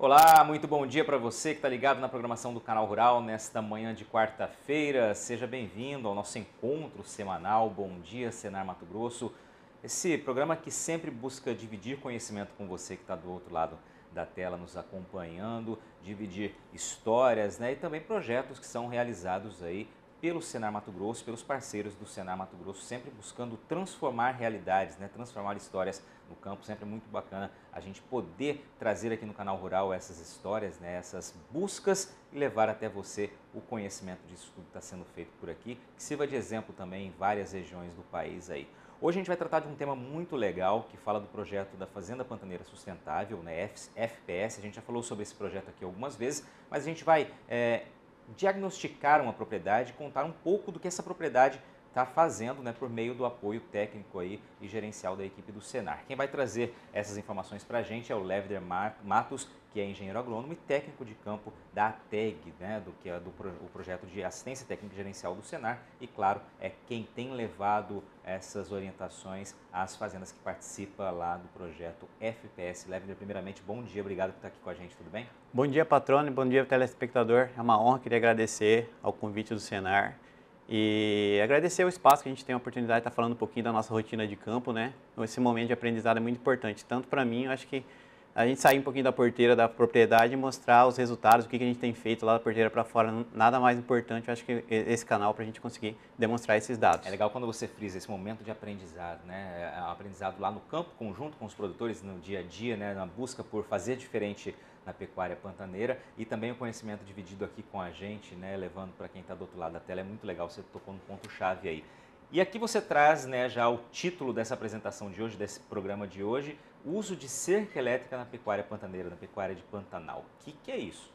Olá, muito bom dia para você que está ligado na programação do Canal Rural nesta manhã de quarta-feira. Seja bem-vindo ao nosso encontro semanal Bom Dia Senar Mato Grosso. Esse programa que sempre busca dividir conhecimento com você que está do outro lado da tela nos acompanhando, dividir histórias né, e também projetos que são realizados aí pelo Senar Mato Grosso, pelos parceiros do Senar Mato Grosso, sempre buscando transformar realidades, né? transformar histórias no campo. Sempre muito bacana a gente poder trazer aqui no canal Rural essas histórias, né? essas buscas e levar até você o conhecimento disso tudo que está sendo feito por aqui, que sirva de exemplo também em várias regiões do país aí. Hoje a gente vai tratar de um tema muito legal que fala do projeto da Fazenda Pantaneira Sustentável, né? FPS. A gente já falou sobre esse projeto aqui algumas vezes, mas a gente vai é, diagnosticar uma propriedade e contar um pouco do que essa propriedade está fazendo né, por meio do apoio técnico aí e gerencial da equipe do Senar. Quem vai trazer essas informações para a gente é o Levder Matos, que é engenheiro agrônomo e técnico de campo da ATEG, né, do que é do pro, o projeto de assistência técnica gerencial do Senar, e claro, é quem tem levado essas orientações às fazendas que participa lá do projeto FPS. Levder, primeiramente, bom dia, obrigado por estar aqui com a gente, tudo bem? Bom dia, patrone, bom dia, telespectador. É uma honra, queria agradecer ao convite do Senar e agradecer o espaço que a gente tem a oportunidade de estar falando um pouquinho da nossa rotina de campo, né? Esse momento de aprendizado é muito importante, tanto para mim, eu acho que a gente sair um pouquinho da porteira da propriedade e mostrar os resultados, o que, que a gente tem feito lá da porteira para fora, nada mais importante, eu acho que esse canal para a gente conseguir demonstrar esses dados. É legal quando você frisa esse momento de aprendizado, né? É, é, aprendizado lá no campo, conjunto com os produtores no dia a dia, né? Na busca por fazer diferente na pecuária pantaneira e também o conhecimento dividido aqui com a gente, né, levando para quem está do outro lado da tela. É muito legal, você tocou no ponto-chave aí. E aqui você traz né, já o título dessa apresentação de hoje, desse programa de hoje, uso de cerca elétrica na pecuária pantaneira, na pecuária de Pantanal. O que, que é isso?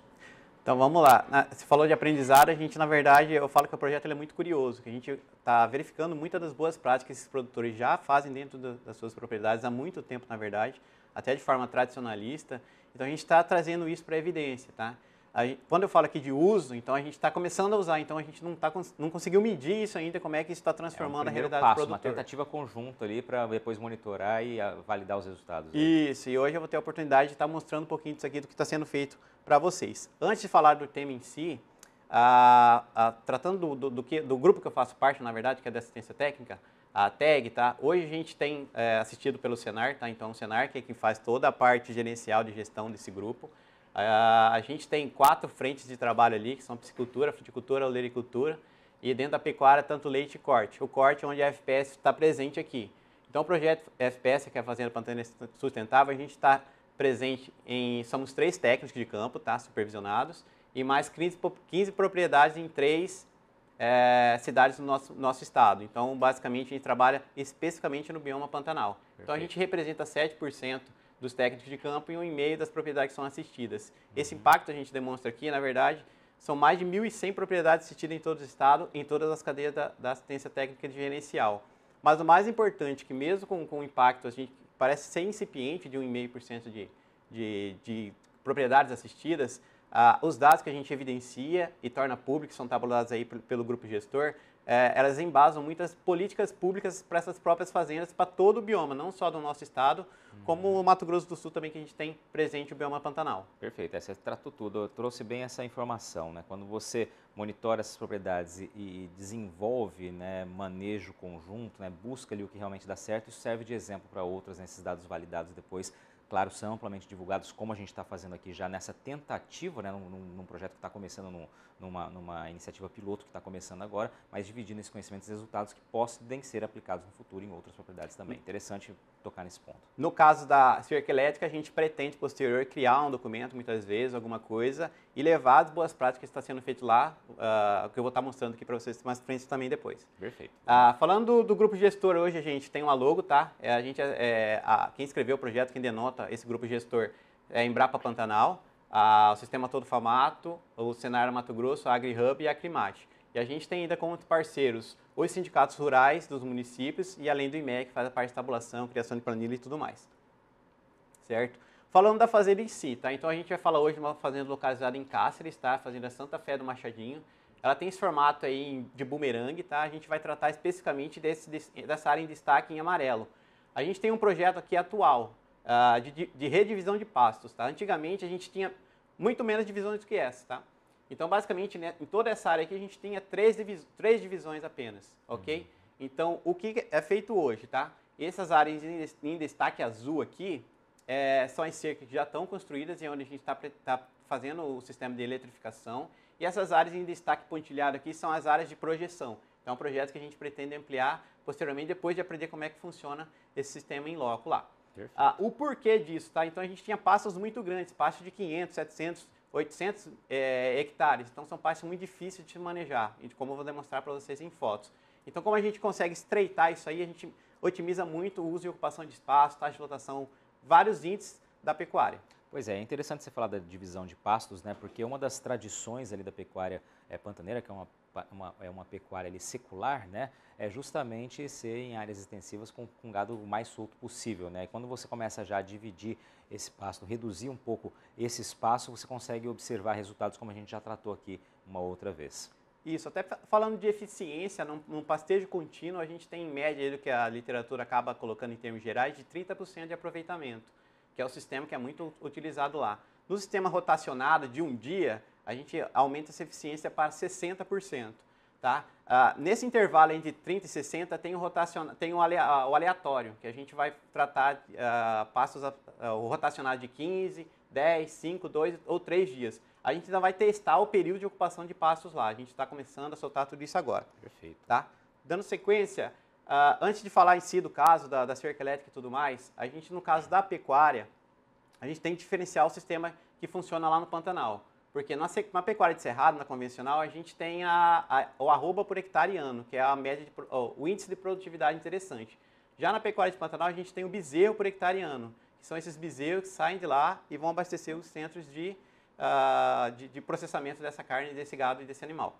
Então vamos lá. Você falou de aprendizado, a gente na verdade, eu falo que o projeto é muito curioso, que a gente está verificando muitas das boas práticas que esses produtores já fazem dentro das suas propriedades há muito tempo, na verdade, até de forma tradicionalista então a gente está trazendo isso para a evidência, tá? Gente, quando eu falo aqui de uso, então a gente está começando a usar, então a gente não, tá, não conseguiu medir isso ainda, como é que isso está transformando é um a realidade passo, do produtor. uma tentativa conjunta ali para depois monitorar e ah, validar os resultados. Né? Isso, e hoje eu vou ter a oportunidade de estar tá mostrando um pouquinho disso aqui, do que está sendo feito para vocês. Antes de falar do tema em si, tratando do, do, do, que, do, grupo que eu faço parte, na verdade, que é da assistência técnica, a TEG, tá? Hoje a gente tem é, assistido pelo Senar, tá? Então o Senar que é quem faz toda a parte gerencial de gestão desse grupo. a gente tem quatro frentes de trabalho ali, que são piscicultura, fruticultura, olericultura e dentro da pecuária, tanto leite e corte. O corte é onde a FPS está presente aqui. Então o projeto FPS, que é a Fazenda Pantana Sustentável, a gente está presente em... Somos três técnicos de campo, tá? Supervisionados e mais 15, 15 propriedades em três é, cidades do nosso, nosso estado. Então, basicamente, a gente trabalha especificamente no bioma Pantanal. Perfeito. Então, a gente representa 7% dos técnicos de campo e um e-mail das propriedades que são assistidas. Uhum. Esse impacto a gente demonstra aqui, na verdade, são mais de 1.100 propriedades assistidas em todo o estado, em todas as cadeias da, da assistência técnica de gerencial. Mas o mais importante, que mesmo com, com o impacto, a gente parece ser incipiente de 1,5% de, de, de propriedades assistidas, ah, os dados que a gente evidencia e torna públicos que são tabulados aí pelo, pelo grupo gestor, é, elas embasam muitas políticas públicas para essas próprias fazendas, para todo o bioma, não só do nosso estado, uhum. como o Mato Grosso do Sul também, que a gente tem presente o bioma Pantanal. Perfeito, você é tratou tudo, eu trouxe bem essa informação. Né? Quando você monitora essas propriedades e, e desenvolve né, manejo conjunto, né, busca ali o que realmente dá certo, isso serve de exemplo para outras, né, esses dados validados depois claro, são amplamente divulgados, como a gente está fazendo aqui já nessa tentativa, né, num, num projeto que está começando, num, numa, numa iniciativa piloto que está começando agora, mas dividindo esses conhecimentos e resultados que podem ser aplicados no futuro em outras propriedades também. Interessante tocar nesse ponto. No caso da cerca elétrica, a gente pretende, posterior, criar um documento, muitas vezes, alguma coisa, e levar as boas práticas que está sendo feito lá, uh, que eu vou estar tá mostrando aqui para vocês mais frente também depois. Perfeito. Uh, falando do, do, grupo gestor hoje, a gente tem uma logo, tá? É, a gente, é, é, a, quem escreveu o projeto, quem denota monta esse grupo gestor é Embrapa Pantanal, a, o Sistema Todo Famato, o Senar Mato Grosso, a AgriHub e a Climate. E a gente tem ainda como parceiros os sindicatos rurais dos municípios e além do IMEC, que faz a parte de tabulação, criação de planilha e tudo mais. Certo? Falando da fazenda em si, tá? Então a gente vai falar hoje de uma fazenda localizada em Cáceres, tá? A fazenda Santa Fé do Machadinho. Ela tem esse formato aí de bumerangue, tá? A gente vai tratar especificamente desse, dessa área em destaque em amarelo. A gente tem um projeto aqui atual, uh, de, de, redivisão de pastos. Tá? Antigamente a gente tinha muito menos divisões do que essa. Tá? Então, basicamente, né, em toda essa área aqui a gente tinha três, divis três divisões apenas. ok? Uhum. Então, o que é feito hoje? Tá? Essas áreas em destaque azul aqui é, são as cercas que já estão construídas e é onde a gente está tá fazendo o sistema de eletrificação. E essas áreas em destaque pontilhado aqui são as áreas de projeção. Então, é um projeto que a gente pretende ampliar posteriormente, depois de aprender como é que funciona esse sistema em loco lá. Ah, o porquê disso, tá? Então a gente tinha pastos muito grandes, pastos de 500, 700, 800 é, hectares. Então são pastos muito difíceis de manejar, como eu vou demonstrar para vocês em fotos. Então como a gente consegue estreitar isso aí, a gente otimiza muito o uso e ocupação de espaço, taxa de lotação, vários índices da pecuária. Pois é, é interessante você falar da divisão de pastos, né? Porque uma das tradições ali da pecuária é, pantaneira, que é uma uma, é uma pecuária ali, secular, né, é justamente ser em áreas extensivas com, com gado o mais solto possível. Né? E quando você começa já a dividir esse pasto, reduzir um pouco esse espaço, você consegue observar resultados como a gente já tratou aqui uma outra vez. Isso, até falando de eficiência, no pastejo contínuo, a gente tem em média do que a literatura acaba colocando em termos gerais de 30% de aproveitamento, que é o sistema que é muito utilizado lá. No sistema rotacionado de um dia, a gente aumenta essa eficiência para 60%. Tá? Ah, nesse intervalo entre 30 e 60 tem, o, rotacion... tem o, aleatório, que a gente vai tratar ah, passos a, ah, de 15, 10, 5, 2 ou 3 dias. A gente ainda vai testar o período de ocupação de passos lá. A gente está começando a soltar tudo isso agora. Perfeito. Tá? Dando sequência, ah, antes de falar em si do caso da, da cerca elétrica e tudo mais, a gente, no caso da pecuária, a gente tem que diferenciar o sistema que funciona lá no Pantanal. Porque na, na pecuária de cerrado, na convencional, a gente tem a, a, o arroba por hectare ano, que é a média de, o índice de produtividade interessante. Já na pecuária de Pantanal, a gente tem o bezerro por hectare ano, que são esses bezerros que saem de lá e vão abastecer os centros de, uh, de, de processamento dessa carne, desse gado e desse animal.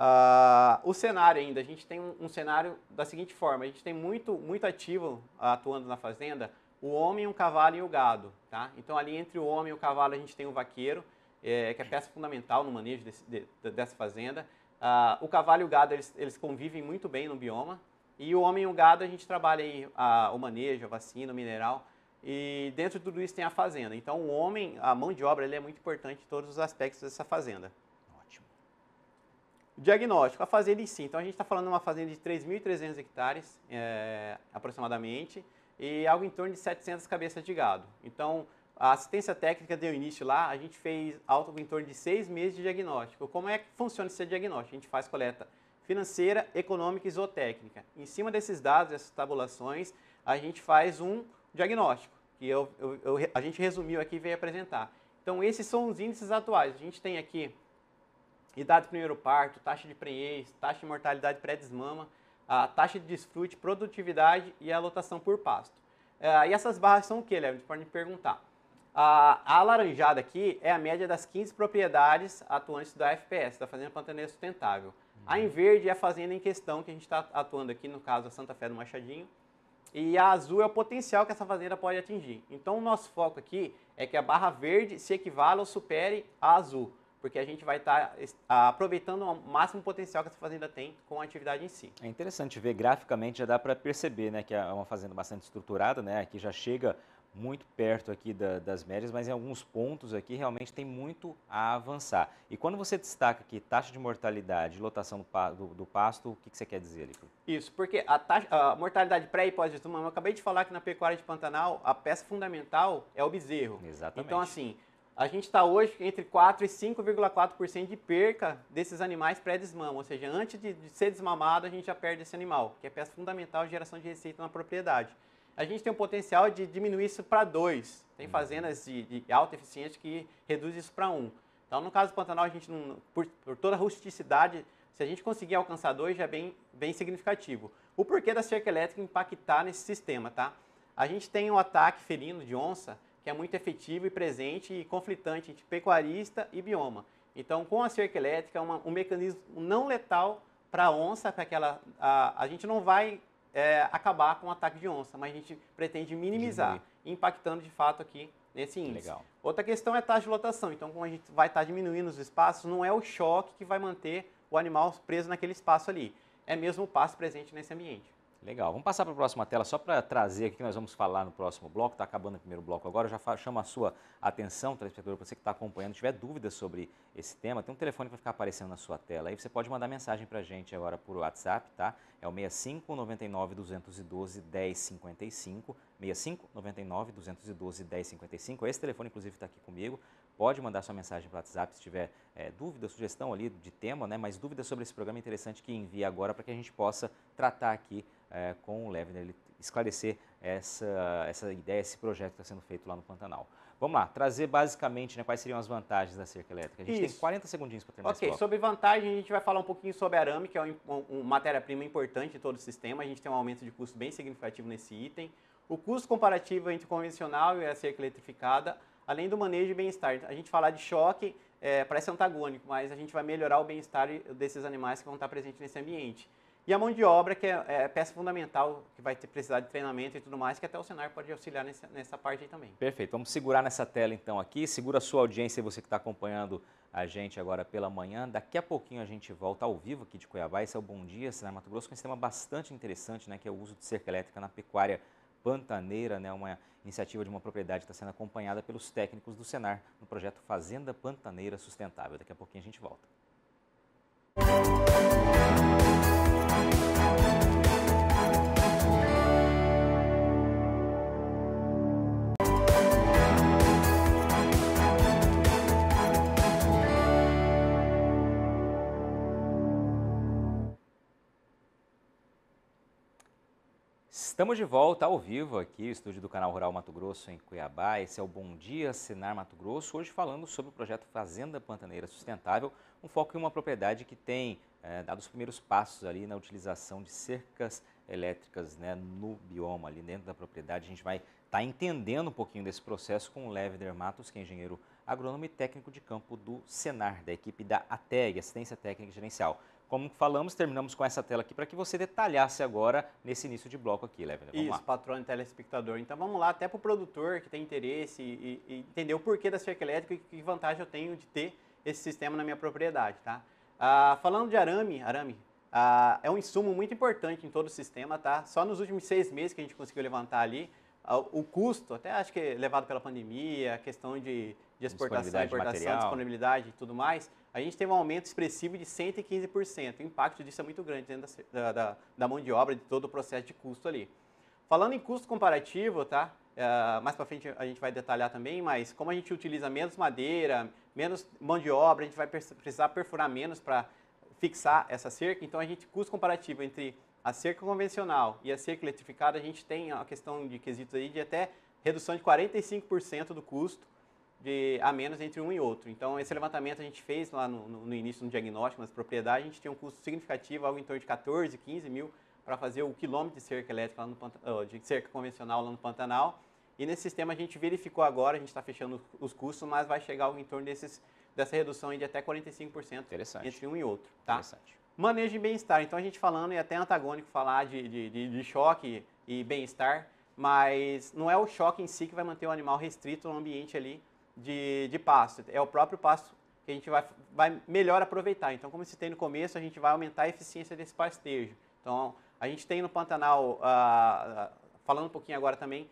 Uh, o cenário ainda, a gente tem um, um, cenário da seguinte forma, a gente tem muito, muito ativo atuando na fazenda, o homem, o cavalo e o gado. Tá? Então, ali entre o homem e o cavalo, a gente tem o vaqueiro, é, que é peça fundamental no manejo desse, de, dessa fazenda. Ah, o cavalo e o gado, eles, eles convivem muito bem no bioma. E o homem e o gado, a gente trabalha aí a, o manejo, a vacina, o mineral. E dentro de tudo isso tem a fazenda. Então, o homem, a mão de obra, ele é muito importante em todos os aspectos dessa fazenda. Ótimo. Diagnóstico, a fazenda em si. Então, a gente está falando de uma fazenda de 3.300 hectares, é, aproximadamente e algo em torno de 700 cabeças de gado. Então, a assistência técnica deu início lá, a gente fez algo em torno de seis meses de diagnóstico. Como é que funciona esse diagnóstico? A gente faz coleta financeira, econômica e zootécnica. Em cima desses dados, dessas tabulações, a gente faz um diagnóstico, que eu, eu, eu, a gente resumiu aqui e veio apresentar. Então, esses são os índices atuais. A gente tem aqui idade do primeiro parto, taxa de prenhez, taxa de mortalidade pré-desmama, a taxa de desfrute, produtividade e a lotação por pasto. Uh, é, e essas barras são o que, Leandro? Você pode me perguntar. A, a alaranjada aqui é a média das 15 propriedades atuantes da FPS, da Fazenda Pantaneira Sustentável. Uhum. A em verde é a fazenda em questão que a gente está atuando aqui, no caso a Santa Fé do Machadinho. E a azul é o potencial que essa fazenda pode atingir. Então o nosso foco aqui é que a barra verde se equivale ou supere a azul porque a gente vai estar tá aproveitando o máximo potencial que essa fazenda tem com a atividade em si. É interessante ver graficamente, já dá para perceber né, que é uma fazenda bastante estruturada, né, que já chega muito perto aqui da, das médias, mas em alguns pontos aqui realmente tem muito a avançar. E quando você destaca aqui taxa de mortalidade e lotação do, do, do, pasto, o que, que você quer dizer, Lico? Isso, porque a, taxa, a mortalidade pré e pós-desumano, eu acabei de falar que na pecuária de Pantanal, a peça fundamental é o bezerro. Exatamente. Então, assim, a gente está hoje entre 4% e 5,4% de perca desses animais pré-desmama, ou seja, antes de, de ser desmamado a gente já perde esse animal, que é peça fundamental de geração de receita na propriedade. A gente tem o potencial de diminuir isso para 2. Tem uhum. fazendas de, de alta eficiência que reduz isso para 1. Um. Então, no caso do Pantanal, a gente não, por, por toda a rusticidade se a gente conseguir alcançar dois, já é bem, bem significativo. O porquê da cerca elétrica impactar nesse sistema, tá? A gente tem um ataque felino de onça que é muito efetivo e presente e conflitante entre pecuarista e bioma. Então, com a cerca elétrica, é uma, um mecanismo não letal para onça, para aquela a, a gente não vai é, acabar com o ataque de onça, mas a gente pretende minimizar, Diminuir. impactando de fato aqui nesse índice. Legal. Outra questão é a taxa de lotação. Então, como a gente vai estar tá diminuindo os espaços, não é o choque que vai manter o animal preso naquele espaço ali. É mesmo o passo presente nesse ambiente. Legal. Vamos passar para a próxima tela só para trazer aqui que nós vamos falar no próximo bloco. Está acabando o primeiro bloco agora. Eu já chamo a sua atenção, telespectador, para você que está acompanhando. Se tiver dúvidas sobre esse tema, tem um telefone que vai ficar aparecendo na sua tela. Aí você pode mandar mensagem para a gente agora por WhatsApp, tá? É o 6599 212 1055. 6599 212 1055. Esse telefone, inclusive, está aqui comigo. Pode mandar sua mensagem para o WhatsApp se tiver é, dúvida, sugestão ali de tema, né? mas dúvida sobre esse programa interessante que envia agora para que a gente possa tratar aqui é, com o Levner, ele esclarecer essa, essa ideia, esse projeto que está sendo feito lá no Pantanal. Vamos lá, trazer basicamente né, quais seriam as vantagens da cerca elétrica. A gente Isso. tem 40 segundinhos para terminar Ok, sobre vantagem, a gente vai falar um pouquinho sobre arame, que é uma um, matéria-prima importante em todo o sistema. A gente tem um aumento de custo bem significativo nesse item. O custo comparativo entre o convencional e a cerca eletrificada além do manejo de bem-estar. A gente falar de choque é, parece antagônico, mas a gente vai melhorar o bem-estar desses animais que vão estar presentes nesse ambiente. E a mão de obra, que é, é peça fundamental, que vai ter, precisar de treinamento e tudo mais, que até o cenário pode auxiliar nessa parte aí também. Perfeito. Vamos segurar nessa tela então aqui. Segura a sua audiência, você que está acompanhando a gente agora pela manhã. Daqui a pouquinho a gente volta ao vivo aqui de Cuiabá. Esse é o Bom Dia, Cenário Mato Grosso, com um tema bastante interessante, né, que é o uso de cerca elétrica na pecuária Pantaneira, né, uma iniciativa de uma propriedade que está sendo acompanhada pelos técnicos do Senar no projeto Fazenda Pantaneira Sustentável. Daqui a pouquinho a gente volta. Estamos de volta ao vivo aqui, estúdio do canal Rural Mato Grosso em Cuiabá. Esse é o Bom Dia Senar Mato Grosso, hoje falando sobre o projeto Fazenda Pantaneira Sustentável, um foco em uma propriedade que tem é, dado os primeiros passos ali na utilização de cercas elétricas né, no bioma, ali dentro da propriedade. A gente vai estar tá entendendo um pouquinho desse processo com o Levder Matos, que é engenheiro agrônomo e técnico de campo do Senar, da equipe da ATEG, Assistência Técnica e Gerencial. Como falamos, terminamos com essa tela aqui para que você detalhasse agora nesse início de bloco aqui, Levin. Vamos Isso, patrão e telespectador. Então vamos lá, até para o produtor que tem interesse e, e, entender o porquê da cerca elétrica e que vantagem eu tenho de ter esse sistema na minha propriedade, tá? Ah, falando de arame, arame ah, é um insumo muito importante em todo o sistema, tá? Só nos últimos seis meses que a gente conseguiu levantar ali, o custo, até acho que levado pela pandemia, a questão de, de exportação, importação, de disponibilidade e tudo mais, a gente teve um aumento expressivo de 115%. O impacto disso é muito grande dentro da, da, da mão de obra, de todo o processo de custo ali. Falando em custo comparativo, tá? Uh, mais para frente a gente vai detalhar também, mas como a gente utiliza menos madeira, menos mão de obra, a gente vai precisar perfurar menos para fixar essa cerca, então a gente custo comparativo entre a cerca convencional e a cerca eletrificada, a gente tem a questão de quesitos aí de até redução de 45% do custo de, a menos entre um e outro. Então, esse levantamento a gente fez lá no, no, no início, no diagnóstico, nas propriedades, a gente tinha um custo significativo, algo em torno de 14, 15 mil para fazer o quilômetro de cerca elétrica, lá no de cerca convencional lá no Pantanal. E nesse sistema a gente verificou agora, a gente está fechando os custos, mas vai chegar algo em torno desses, dessa redução de até 45% entre um e outro. Tá? Interessante. Manejo de bem-estar. Então a gente falando, e é até antagônico falar de, de, de, de choque e bem-estar, mas não é o choque em si que vai manter o animal restrito no ambiente ali de, de pasto. É o próprio pasto que a gente vai, vai melhor aproveitar. Então, como se tem no começo, a gente vai aumentar a eficiência desse pastejo. Então, a gente tem no Pantanal, ah, ah, falando um pouquinho agora também,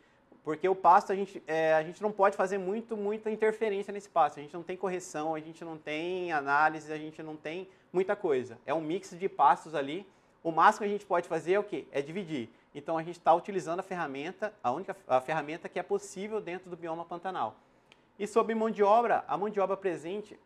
porque o pasto a gente, é, a gente não pode fazer muito, muita interferência nesse pasto. A gente não tem correção, a gente não tem análise, a gente não tem muita coisa. É um mix de pastos ali. O máximo que a gente pode fazer é o quê? É dividir. Então a gente está utilizando a ferramenta, a única a ferramenta que é possível dentro do bioma Pantanal. E sobre mão de obra, a mão de obra presente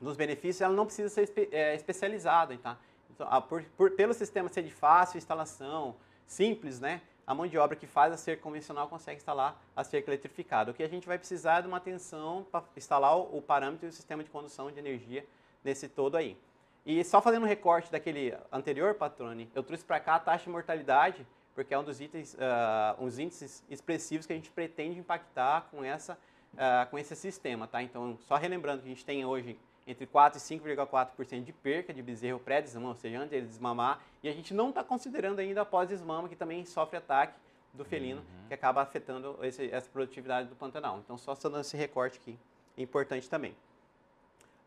nos benefícios, ela não precisa ser espe, é, especializada, tá? Então, a, por, por, pelo sistema ser de fácil instalação, simples, né? a mão de obra que faz a cerca convencional consegue instalar a cerca eletrificada. O que a gente vai precisar é de uma tensão para instalar o parâmetro e o sistema de condução de energia nesse todo aí. E só fazendo um recorte daquele anterior, Patrone, eu trouxe para cá a taxa de mortalidade, porque é um dos itens, uh, ah, uns índices expressivos que a gente pretende impactar com, essa, uh, com esse sistema. Tá? Então, só relembrando que a gente tem hoje entre 4 e 5,4% de perca de bezerro pré-desmama, ou seja, antes de desmamar, e a gente não está considerando ainda após desmama que também sofre ataque do felino, uhum. que acaba afetando esse, essa produtividade do Pantanal. Então, só dando esse recorte aqui, é importante também.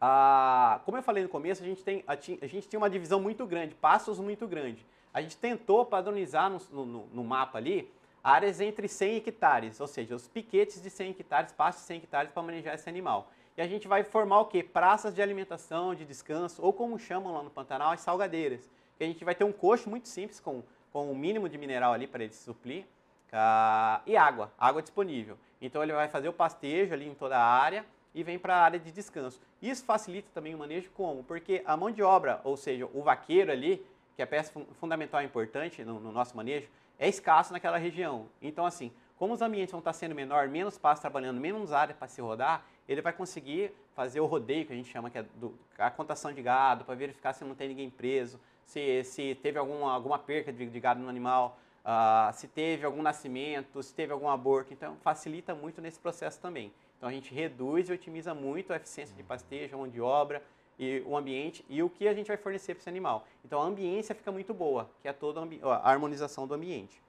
Ah, como eu falei no começo, a gente, tem, a, a gente tinha uma divisão muito grande, passos muito grande. A gente tentou padronizar no, no, no mapa ali áreas entre 100 hectares, ou seja, os piquetes de 100 hectares, passos de 100 hectares para manejar esse animal. E a gente vai formar o quê? Praças de alimentação, de descanso, ou como chamam lá no Pantanal, as salgadeiras. Que a gente vai ter um coxo muito simples com, com o um mínimo de mineral ali para ele se suplir. Uh, e água, água disponível. Então ele vai fazer o pastejo ali em toda a área e vem para a área de descanso. Isso facilita também o manejo como? Porque a mão de obra, ou seja, o vaqueiro ali, que é peça fundamental e importante no, no nosso manejo, é escasso naquela região. Então assim, como os ambientes vão estar sendo menor, menos pasto trabalhando, menos área para se rodar, ele vai conseguir fazer o rodeio, que a gente chama que é do, a contação de gado, para verificar se não tem ninguém preso, se, se teve alguma, alguma perca de, de gado no animal, uh, se teve algum nascimento, se teve algum aborto. Então, facilita muito nesse processo também. Então, a gente reduz e otimiza muito a eficiência de pastejo, a mão de obra, e o ambiente e o que a gente vai fornecer para esse animal. Então a ambiência fica muito boa, que é toda a harmonização do ambiente.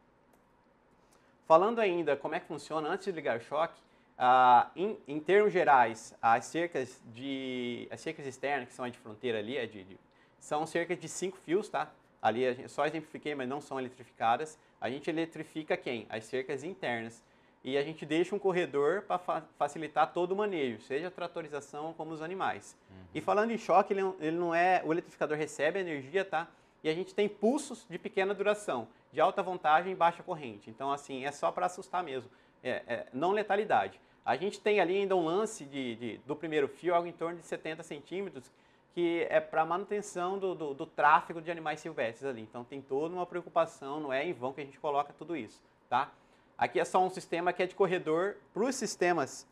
Falando ainda como é que funciona antes de ligar o choque, ah, em, em, termos gerais, as cercas, de, as cercas externas, que são de fronteira ali, é de, de, são cerca de cinco fios, tá? Ali gente, só exemplifiquei, mas não são eletrificadas. A gente eletrifica quem? As cercas internas. E a gente deixa um corredor para fa facilitar todo o manejo, seja a tratorização como os animais. Uhum. E falando em choque, ele, ele não é. O eletrificador recebe energia, tá? E a gente tem pulsos de pequena duração, de alta vantagem e baixa corrente. Então, assim, é só para assustar mesmo. É, é, não letalidade. A gente tem ali ainda um lance de, de do primeiro fio, algo em torno de 70 centímetros, que é para manutenção do, do, do, tráfego de animais silvestres ali. Então tem toda uma preocupação, não é em vão que a gente coloca tudo isso, tá? Aqui é só um sistema que é de corredor. Para os sistemas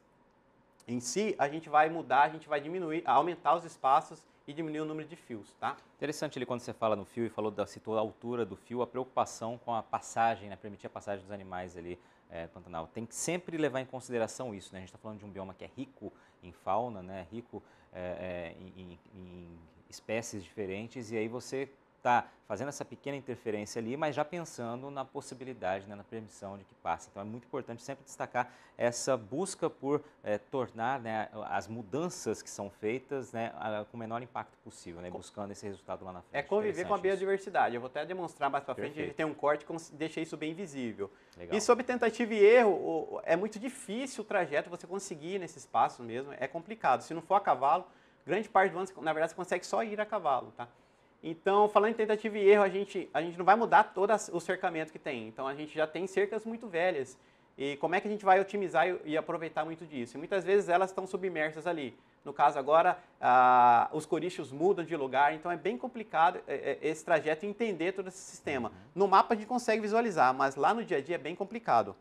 em si, a gente vai mudar, a gente vai diminuir, aumentar os espaços e diminuir o número de fios, tá? Interessante ali quando você fala no fio e falou da citou a altura do fio, a preocupação com a passagem, né, permitir a passagem dos animais ali é, Pantanal. Tem que sempre levar em consideração isso, né? A gente está falando de um bioma que é rico em fauna, né? Rico é, é, em, em, em espécies diferentes e aí você está fazendo essa pequena interferência ali, mas já pensando na possibilidade, né, na permissão de que passe. Então é muito importante sempre destacar essa busca por é, tornar né, as mudanças que são feitas né, com o menor impacto possível, né, buscando esse resultado lá na frente. É conviver com a biodiversidade. Isso. Eu vou até demonstrar mais para frente, a gente tem um corte que deixa isso bem visível. Legal. E sobre tentativa e erro, é muito difícil o trajeto você conseguir nesse espaço mesmo, é complicado. Se não for a cavalo, grande parte do ano, na verdade, você consegue só ir a cavalo, tá? Então, falando em tentativa e erro, a gente, a gente não vai mudar todo o cercamento que tem. Então, a gente já tem cercas muito velhas. E como é que a gente vai otimizar e, e aproveitar muito disso? E muitas vezes elas estão submersas ali. No caso agora, ah, os corixos mudam de lugar, então é bem complicado é, é, esse trajeto entender todo esse sistema. Uhum. No mapa a gente consegue visualizar, mas lá no dia a dia é bem complicado.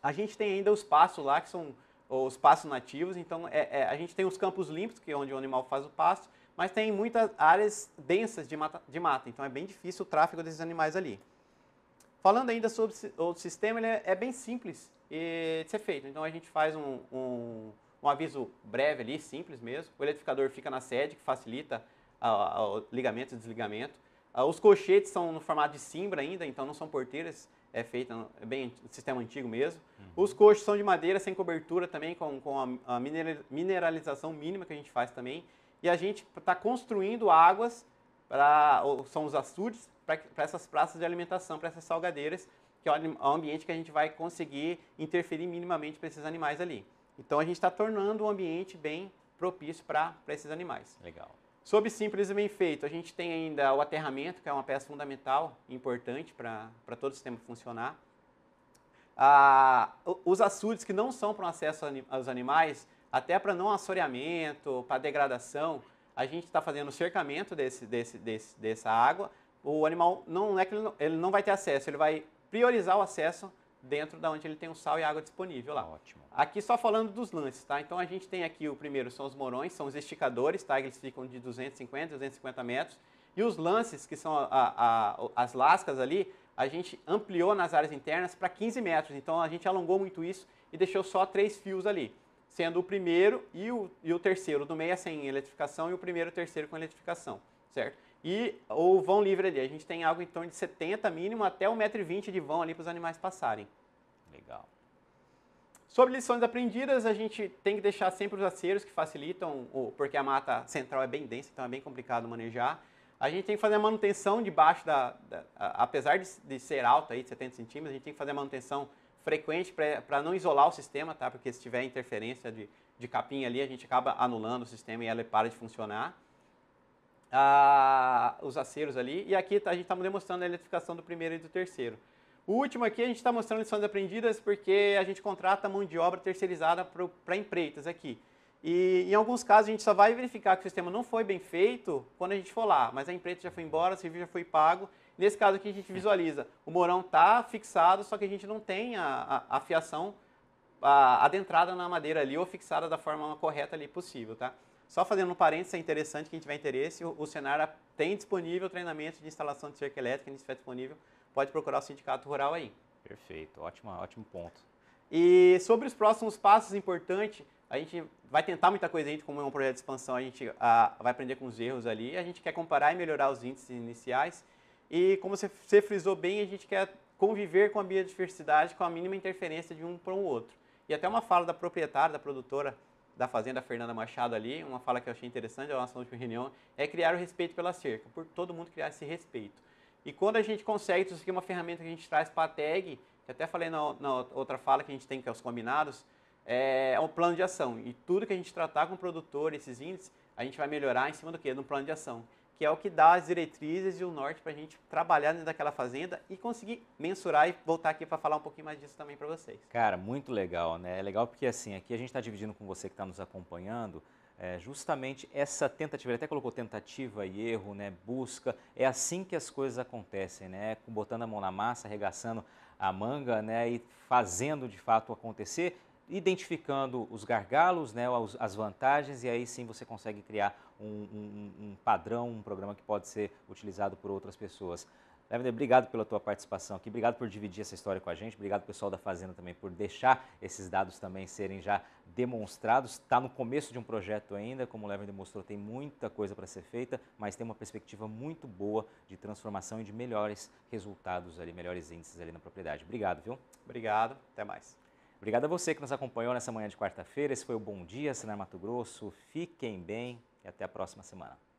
A gente tem ainda os passos lá, que são os passos nativos, então é, é, a gente tem os campos limpos, que é onde o animal faz o pasto, mas tem muitas áreas densas de mata, de mata, então é bem difícil o tráfego desses animais ali. Falando ainda sobre o sistema, ele é, bem simples de ser feito. Então a gente faz um, um, um, aviso breve ali, simples mesmo. O eletrificador fica na sede, que facilita ah, ah, o ligamento e desligamento. Ah, os colchetes são no formato de cimbra ainda, então não são porteiras, é feito é bem sistema antigo mesmo. Uhum. Os coxos são de madeira sem cobertura também, com, com a mineralização mínima que a gente faz também e a gente está construindo águas, para são os açudes, para essas praças de alimentação, para essas salgadeiras, que é, é o ambiente que a gente vai conseguir interferir minimamente para esses animais ali. Então a gente está tornando o ambiente bem propício para esses animais. Legal. Sob simples e bem feito, a gente tem ainda o aterramento, que é uma peça fundamental, importante para todo o sistema funcionar. Ah, os açudes que não são para acesso aos animais, até para não assoreamento, para degradação, a gente está fazendo cercamento desse, desse, desse, dessa água. O animal não é que ele não, ele não vai ter acesso, ele vai priorizar o acesso dentro da onde ele tem o sal e água disponível lá. Ótimo. Aqui só falando dos lances, tá? Então a gente tem aqui o primeiro são os morões, são os esticadores, tá? Eles ficam de 250 250 metros. E os lances, que são a, a, a, as lascas ali, a gente ampliou nas áreas internas para 15 metros. Então a gente alongou muito isso e deixou só três fios ali sendo o primeiro e o, e o terceiro do meio sem assim, eletrificação e o primeiro e o terceiro com eletrificação, certo? E o vão livre ali, a gente tem algo em torno de 70 mínimo até 1,20m de vão ali para os animais passarem. Legal. Sobre lições aprendidas, a gente tem que deixar sempre os aceros que facilitam, porque a mata central é bem densa, então é bem complicado manejar. A gente tem que fazer a manutenção debaixo da. da apesar de, de, ser alta aí, de 70 centímetros, a gente tem que fazer a manutenção frequente para não isolar o sistema, tá? Porque se tiver interferência de, de capinha ali, a gente acaba anulando o sistema e ela para de funcionar. Ah, os aceros ali. E aqui tá, a gente está demonstrando a eletrificação do primeiro e do terceiro. O último aqui a gente está mostrando lições aprendidas porque a gente contrata mão de obra terceirizada para empreitas aqui. E em alguns casos a gente só vai verificar que o sistema não foi bem feito quando a gente for lá, mas a empreita já foi embora, o serviço já foi pago Nesse caso aqui a gente visualiza, o morão está fixado, só que a gente não tem a, a, a fiação a, adentrada na madeira ali ou fixada da forma correta ali possível, tá? Só fazendo um parênteses, é interessante, quem tiver interesse, o, o Senara tem disponível treinamento de instalação de cerca elétrica, se estiver disponível, pode procurar o Sindicato Rural aí. Perfeito, ótimo, ótimo ponto. E sobre os próximos passos, importante, a gente vai tentar muita coisa aí como é um projeto de expansão, a gente ah, vai aprender com os erros ali, a gente quer comparar e melhorar os índices iniciais, e como você, você frisou bem, a gente quer conviver com a biodiversidade com a mínima interferência de um para o outro. E até uma fala da proprietária, da produtora da fazenda Fernanda Machado ali, uma fala que eu achei interessante na nossa última reunião, é criar o respeito pela cerca, por todo mundo criar esse respeito. E quando a gente consegue, isso aqui é uma ferramenta que a gente traz para a tag, que até falei na, na, outra fala que a gente tem, que é os combinados, é, é um plano de ação. E tudo que a gente tratar com o produtor, esses índices, a gente vai melhorar em cima do quê? No plano de ação que é o que dá as diretrizes e o norte para a gente trabalhar dentro daquela fazenda e conseguir mensurar e voltar aqui para falar um pouquinho mais disso também para vocês. Cara, muito legal, né? É legal porque assim, aqui a gente está dividindo com você que está nos acompanhando é, justamente essa tentativa, ele até colocou tentativa e erro, né? Busca, é assim que as coisas acontecem, né? É botando a mão na massa, arregaçando a manga, né? E fazendo de fato acontecer, identificando os gargalos, né? As vantagens e aí sim você consegue criar um, um, um padrão, um programa que pode ser utilizado por outras pessoas. Levender, obrigado pela tua participação aqui, obrigado por dividir essa história com a gente, obrigado pessoal da Fazenda também por deixar esses dados também serem já demonstrados. Está no começo de um projeto ainda, como o Levender mostrou, tem muita coisa para ser feita, mas tem uma perspectiva muito boa de transformação e de melhores resultados ali, melhores índices ali na propriedade. Obrigado, viu? Obrigado, até mais. Obrigado a você que nos acompanhou nessa manhã de quarta-feira. Esse foi o Bom Dia Senar Mato Grosso. Fiquem bem e até a próxima semana.